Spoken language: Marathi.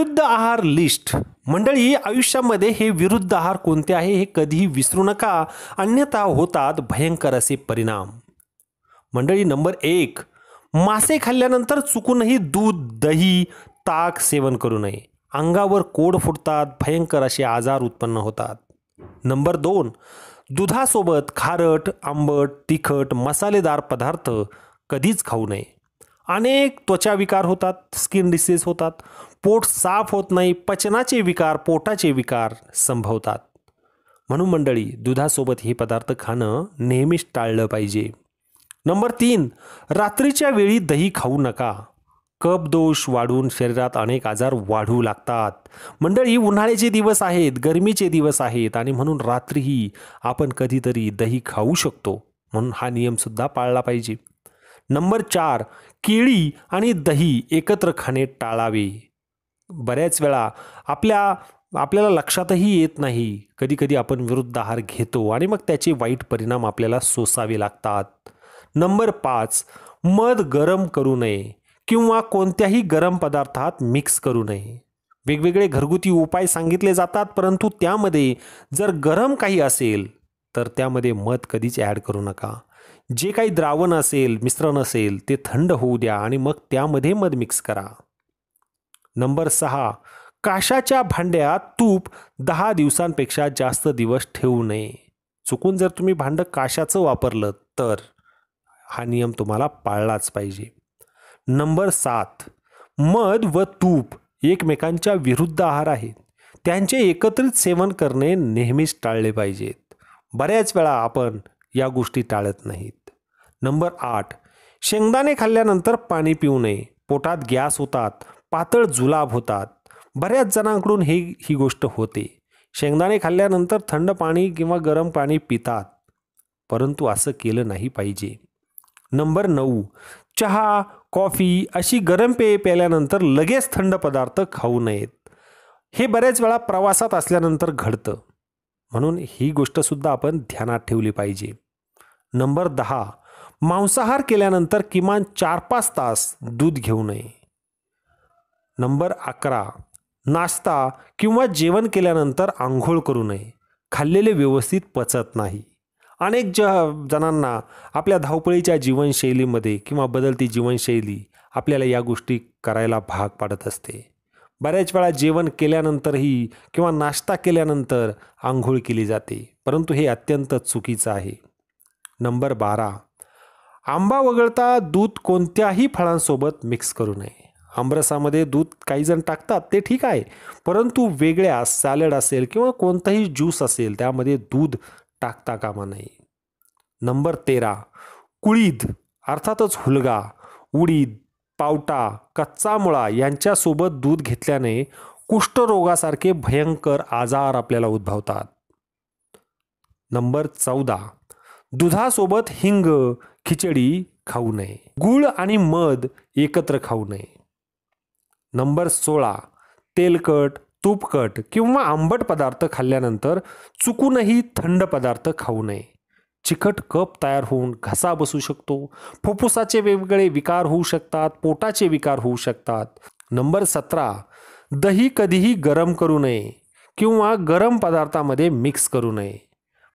विरुद्ध आहार लिस्ट मंडळी आयुष्यामध्ये हे विरुद्ध आहार कोणते आहे हे कधीही विसरू नका अन्यथा होतात भयंकर असे परिणाम मंडळी नंबर एक मासे खाल्ल्यानंतर चुकूनही दूध दही ताक सेवन करू नये अंगावर कोड फुटतात भयंकर असे आजार उत्पन्न होतात नंबर दोन दुधासोबत खारट आंबट तिखट मसालेदार पदार्थ कधीच खाऊ नये अनेक त्वचा विकार होतात स्किन डिसीज होतात पोट साफ होत नाही पचनाचे विकार पोटाचे विकार संभवतात म्हणून मंडळी दुधासोबत हे पदार्थ खाणं नेहमीच टाळलं पाहिजे नंबर तीन रात्रीच्या वेळी दही खाऊ नका कप दोष वाढून शरीरात अनेक आजार वाढू लागतात मंडळी उन्हाळ्याचे दिवस आहेत गरमीचे दिवस आहेत आणि म्हणून रात्रीही आपण कधीतरी दही खाऊ शकतो म्हणून हा नियमसुद्धा पाळला पाहिजे नंबर चार केळी आणि दही एकत्र खाणे टाळावे बऱ्याच वेळा आपल्या आपल्याला लक्षातही येत नाही कधीकधी आपण विरुद्ध आहार घेतो आणि मग त्याचे वाईट परिणाम आपल्याला सोसावे लागतात नंबर पाच मध गरम करू नये किंवा कोणत्याही गरम पदार्थात मिक्स करू नये वेगवेगळे घरगुती उपाय सांगितले जातात परंतु त्यामध्ये जर गरम काही असेल तर त्यामध्ये मध कधीच ॲड करू नका जे काही द्रावण असेल मिश्रण असेल ते थंड होऊ द्या आणि मग त्यामध्ये मध मिक्स करा नंबर सहा काशाच्या भांड्यात तूप दहा दिवसांपेक्षा जास्त दिवस ठेवू नये चुकून जर तुम्ही भांडं काशाचं वापरलं तर हा नियम तुम्हाला पाळलाच पाहिजे नंबर सात मध व तूप एकमेकांच्या विरुद्ध आहार आहेत त्यांचे एकत्रित सेवन करणे नेहमीच टाळले पाहिजेत बऱ्याच वेळा आपण या गोष्टी टाळत नाहीत नंबर आठ शेंगदाणे खाल्ल्यानंतर पाणी पिऊ नये पोटात गॅस होतात पातळ जुलाब होतात बऱ्याच जणांकडून ही ही गोष्ट होते शेंगदाणे खाल्ल्यानंतर थंड पाणी किंवा गरम पाणी पितात परंतु असं केलं नाही पाहिजे नंबर नऊ चहा कॉफी अशी गरम पेये प्यायल्यानंतर लगेच थंड पदार्थ खाऊ नयेत हे बऱ्याच वेळा प्रवासात असल्यानंतर घडतं म्हणून ही गोष्टसुद्धा आपण ध्यानात ठेवली पाहिजे नंबर दहा मांसाहार केल्यानंतर किमान चार पाच तास दूध घेऊ नये नंबर अकरा नाश्ता किंवा जेवण केल्यानंतर आंघोळ करू नये खाल्लेले व्यवस्थित पचत नाही अनेक ज जणांना आपल्या धावपळीच्या जीवनशैलीमध्ये किंवा बदलती जीवनशैली आपल्याला या गोष्टी करायला भाग पाडत असते बऱ्याच वेळा जेवण केल्यानंतरही किंवा नाश्ता केल्यानंतर आंघोळ केली जाते परंतु हे अत्यंत चुकीचं आहे नंबर बारा आंबा वगळता दूध कोणत्याही फळांसोबत मिक्स करू नये आमरसामध्ये दूध काहीजण टाकतात ते ठीक आहे परंतु वेगळ्या सॅलड असेल किंवा कोणताही ज्यूस असेल त्यामध्ये दूध टाकता कामा नये नंबर तेरा कुळीद अर्थातच हुलगा उडीद पावटा कच्चा मुळा यांच्यासोबत दूध घेतल्याने कुष्ठरोगासारखे भयंकर आजार आपल्याला उद्भवतात नंबर चौदा दुधासोबत हिंग खिचडी खाऊ नये गुळ आणि मध एकत्र खाऊ नये नंबर सोळा तेलकट तूपकट किंवा आंबट पदार्थ खाल्ल्यानंतर चुकूनही थंड पदार्थ खाऊ नये चिकट कप तयार होऊन घसा बसू शकतो फुफ्फुसाचे वेगवेगळे विकार होऊ शकतात पोटाचे विकार होऊ शकतात नंबर सतरा दही कधीही गरम करू नये किंवा गरम पदार्थामध्ये मिक्स करू नये